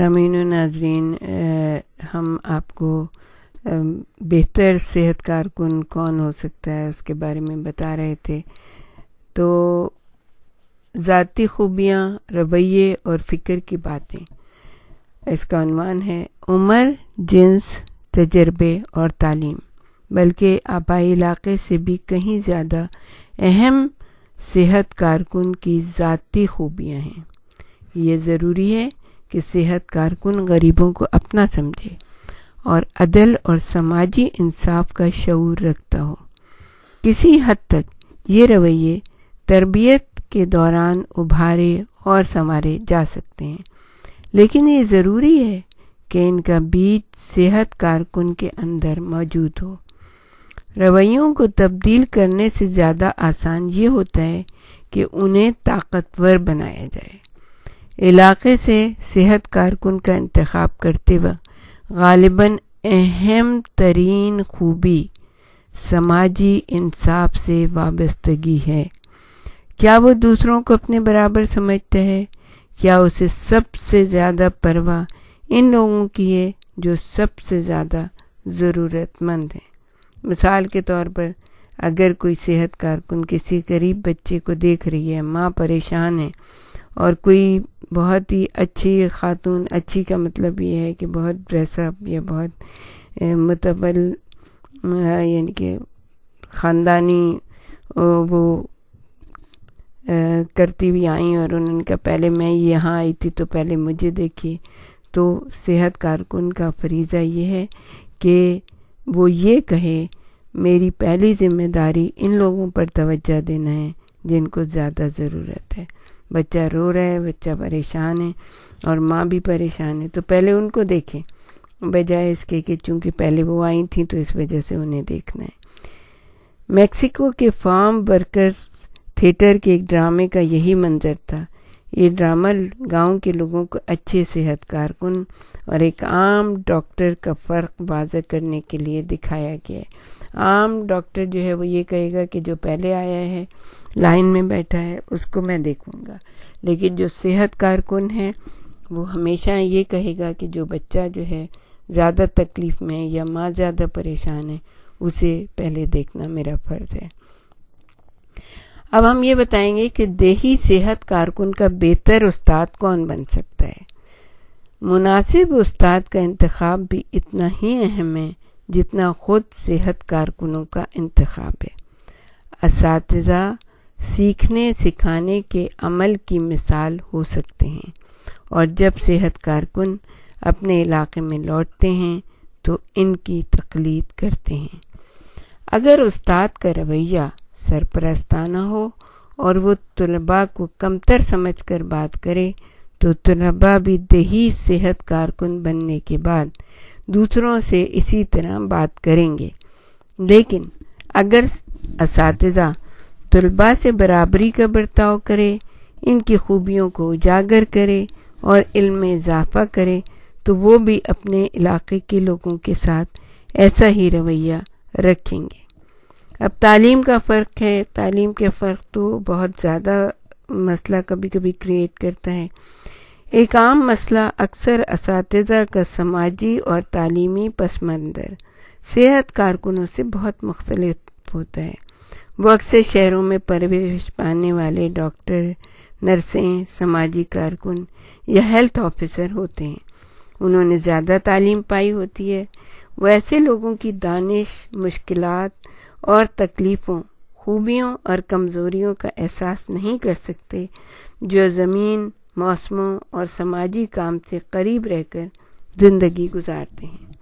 सामीन नाजरीन हम आपको बेहतर सेहत कारकुन कौन हो सकता है उसके बारे में बता रहे थे तो ज़ाती खूबियाँ रवैये और फ़िक्र की बातें इसका अनवान है उम्र जिन्स तजर्बे और तालीम बल्कि आबाई इलाके से भी कहीं ज़्यादा अहम सेहत कारकुन की ज़ाती खूबियाँ हैं ये ज़रूरी है कि सेहत कारकुन गरीबों को अपना समझे और अदल और समाजी इंसाफ का शूर रखता हो किसी हद तक ये रवैये तरबियत के दौरान उभारे और संवारे जा सकते हैं लेकिन ये ज़रूरी है कि इनका बीज सेहत कारकुन के अंदर मौजूद हो रवैयों को तब्दील करने से ज़्यादा आसान ये होता है कि उन्हें ताकतवर बनाया जाए इलाके से सेहत कारकुन का इंतखब करते वक्त गालिबा अहम तरीन खूबी समाजी इंसाफ से वाबस्तगी है क्या वो दूसरों को अपने बराबर समझता है क्या उसे सबसे ज़्यादा परवाह इन लोगों की है जो सबसे ज़्यादा ज़रूरतमंद हैं मिसाल के तौर पर अगर कोई सेहत कारकुन किसी गरीब बच्चे को देख रही है माँ परेशान है और कोई बहुत ही अच्छी खातून अच्छी का मतलब ये है कि बहुत ड्रेसअप या बहुत मतबल यानी कि ख़ानदानी वो करती हुई आई और उन्होंने कहा पहले मैं यहाँ आई थी तो पहले मुझे देखिए तो सेहत कारकुन का फरीज़ा ये है कि वो ये कहे मेरी पहली ज़िम्मेदारी इन लोगों पर तोज्जा देना है जिनको ज़्यादा ज़रूरत है बच्चा रो रहा है बच्चा परेशान है और माँ भी परेशान है तो पहले उनको देखें बजाय इसके कि चूंकि पहले वो आई थी तो इस वजह से उन्हें देखना है मैक्सिको के फार्म वर्कर्स थिएटर के एक ड्रामे का यही मंजर था ये ड्रामा गांव के लोगों को अच्छे सेहत कारकुन और एक आम डॉक्टर का फ़र्क वाजह करने के लिए दिखाया गया है आम डॉक्टर जो है वो ये कहेगा कि जो पहले आया है लाइन में बैठा है उसको मैं देखूंगा लेकिन जो सेहत कारकुन है वो हमेशा ये कहेगा कि जो बच्चा जो है ज़्यादा तकलीफ़ में है या माँ ज़्यादा परेशान है उसे पहले देखना मेरा फ़र्ज़ है अब हम ये बताएंगे कि देही सेहत कारकुन का बेहतर उस्ताद कौन बन सकता है मुनासिब उस्ताद का इंतखब भी इतना ही अहम है जितना ख़ुद सेहत कारकुनों का इंतखब है इस सीखने सिखाने के अमल की मिसाल हो सकते हैं और जब सेहत कारकुन अपने इलाके में लौटते हैं तो इनकी तकलीद करते हैं अगर उस्ताद का रवैया सरपरस्ताना हो और वो तलबा को कमतर समझ कर बात करे तो तलबा भी दही सेहत कारकुन बनने के बाद दूसरों से इसी तरह बात करेंगे लेकिन अगर इस तलबा से बराबरी का बर्ताव करे इनकी खूबियों को उजागर करे और इल्म इजाफा करे तो वो भी अपने इलाके के लोगों के साथ ऐसा ही रवैया रखेंगे अब तालीम का फ़र्क है तालीम के फ़र्क तो बहुत ज़्यादा मसला कभी कभी क्रिएट करता है एक आम मसला अक्सर इस का समाजी और तालीमी पस मंज़र सेहत कारकुनों से बहुत मुख्तलफ होता है वो अक्सर शहरों में परवरिश पाने वाले डॉक्टर नर्सें सामाजिक कारकुन या हेल्थ ऑफिसर होते हैं उन्होंने ज़्यादा तालीम पाई होती है वो ऐसे लोगों की दानिश मुश्किल और तकलीफ़ों खूबियों और कमज़ोरियों का एहसास नहीं कर सकते जो ज़मीन मौसमों और समाजी काम से करीब रहकर ज़िंदगी गुजारते हैं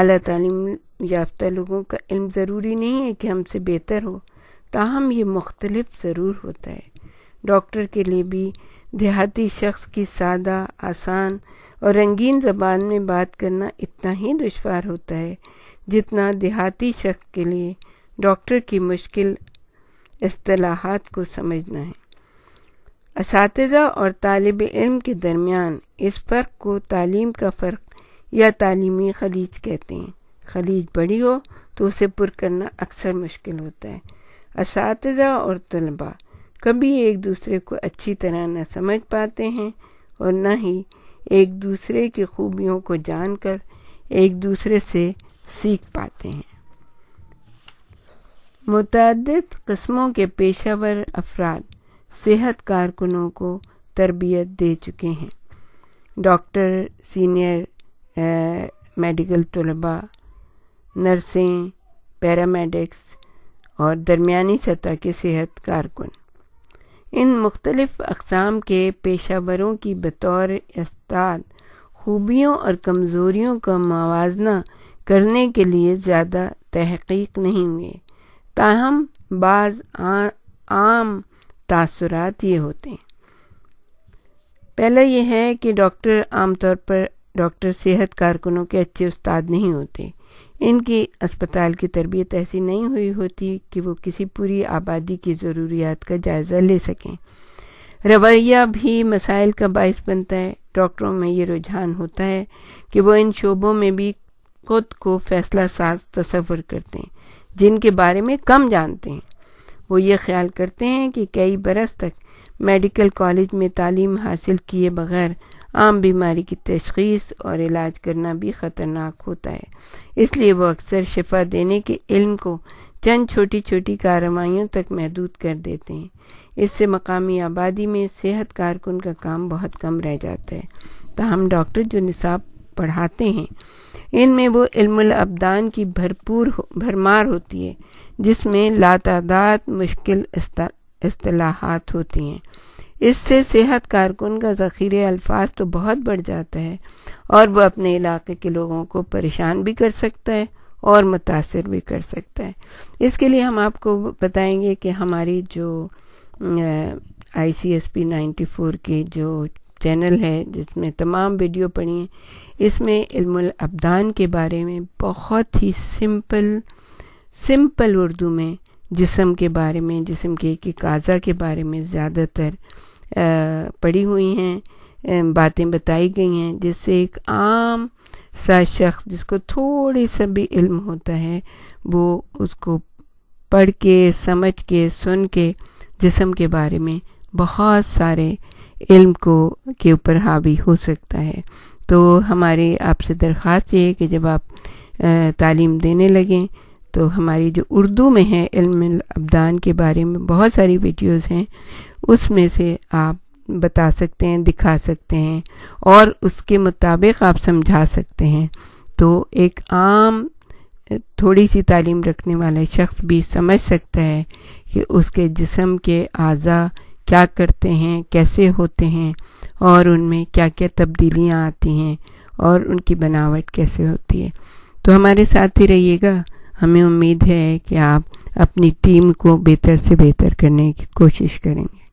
अली तालीम याफ्ता लोगों का इल्म ज़रूरी नहीं है कि हमसे बेहतर हो ताहम ये मुख्तलफ ज़रूर होता है डॉक्टर के लिए भी देहाती शख्स की सादा आसान और रंगीन ज़बान में बात करना इतना ही दुशवार होता है जितना देहाती शख्स के लिए डॉक्टर की मुश्किल असलाहत को समझना है इस और तालब इल्म के दरमियान इस फ़र्क को तालीम का फ़र्क या तालीमी खलीज कहते हैं खलीज बड़ी हो तो उसे पुर करना अक्सर मुश्किल होता है इस और तलबा कभी एक दूसरे को अच्छी तरह न समझ पाते हैं और न ही एक दूसरे की खूबियों को जानकर एक दूसरे से सीख पाते हैं मुतद कस्मों के पेशावर अफराद सेहत कारकुनों को तरबियत दे चुके हैं डॉक्टर सीनियर मेडिकल तलबा नर्सें पैरामेडिक्स और दरमिया सतह के सेहत कारकुन इन मुख्तलफ़ अकसाम के पेशावरों की बतौर उस्ताद खूबियों और कमज़ोरीों का मुजना करने के लिए ज़्यादा तहकीक नहीं हुए ताहम बाज़ आम तासरात ये होते हैं पहला यह है कि डॉक्टर आमतौर पर डॉक्टर सेहत कारकुनों के अच्छे उस्ताद नहीं होते इनकी अस्पताल की तरबियत ऐसी नहीं हुई होती कि वो किसी पूरी आबादी की ज़रूरियात का जायज़ा ले सकें रवैया भी मसाइल का बायस बनता है डॉक्टरों में ये रुझान होता है कि वो इन शोबों में भी खुद को फैसला साज तस्वर करते हैं जिनके बारे में कम जानते हैं वो ये ख्याल करते हैं कि कई बरस तक मेडिकल कॉलेज में तालीम हासिल किए बगैर आम बीमारी की तशखीस और इलाज करना भी ख़तरनाक होता है इसलिए वो अक्सर शिफा देने के इल्म को चंद छोटी छोटी कार्रवाइयों तक महदूद कर देते हैं इससे मकामी आबादी में सेहत कारकुन का काम बहुत कम रह जाता है तहम डॉक्टर जो निसाब पढ़ाते हैं इनमें वो इल्मान की भरपूर हो, भरमार होती है जिसमें लातादात मुश्किल अस्तलाहत होती हैं इससे सेहत कारकुन का ज़ख़ीरे अल्फाज तो बहुत बढ़ जाता है और वह अपने इलाके के लोगों को परेशान भी कर सकता है और मुतासर भी कर सकता है इसके लिए हम आपको बताएंगे कि हमारी जो I C S P ninety four के जो चैनल है जिसमें तमाम वीडियो पड़ी हैं इसमें इल्मुल अबदान के बारे में बहुत ही सिंपल सिंपल उर्दू में जिसम के बारे में जिसम के एक एक के बारे में ज़्यादातर पड़ी हुई हैं बातें बताई गई हैं जिससे एक आम सा शख्स जिसको थोड़ी सा भी इल्म होता है वो उसको पढ़ के समझ के सुन के जिसम के बारे में बहुत सारे इल्म को के ऊपर हावी हो सकता है तो हमारी आपसे दरख्वास्त ये है कि जब आप तालीम देने लगें तो हमारी जो उर्दू में है इल्म अबदान के बारे में बहुत सारी वीडियोस हैं उसमें से आप बता सकते हैं दिखा सकते हैं और उसके मुताबिक आप समझा सकते हैं तो एक आम थोड़ी सी तालीम रखने वाला शख्स भी समझ सकता है कि उसके जिसम के अज़ा क्या करते हैं कैसे होते हैं और उनमें क्या क्या तब्दीलियाँ आती हैं और उनकी बनावट कैसे होती है तो हमारे साथ ही रहिएगा हमें उम्मीद है कि आप अपनी टीम को बेहतर से बेहतर करने की कोशिश करेंगे